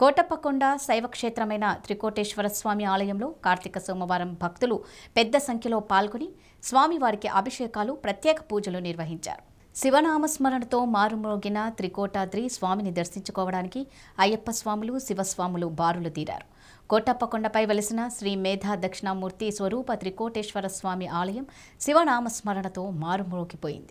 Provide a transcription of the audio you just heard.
కోటప్పకొండ శైవక్షేత్రమైన త్రికోటేశ్వర స్వామి ఆలయంలో కార్తీక సోమవారం భక్తులు పెద్ద సంఖ్యలో పాల్గొని స్వామివారికి అభిషేకాలు ప్రత్యేక పూజలు నిర్వహించారు శివనామస్మరణతో మారుమోగిన త్రికోటాద్రి స్వామిని దర్శించుకోవడానికి అయ్యప్ప స్వాములు శివస్వాములు బారులు తీరారు కోటప్పకొండపై వెలిసిన శ్రీ మేధా దక్షిణామూర్తి స్వరూప త్రికోటేశ్వర స్వామి ఆలయం శివనామస్మరణతో మారుమోగిపోయింది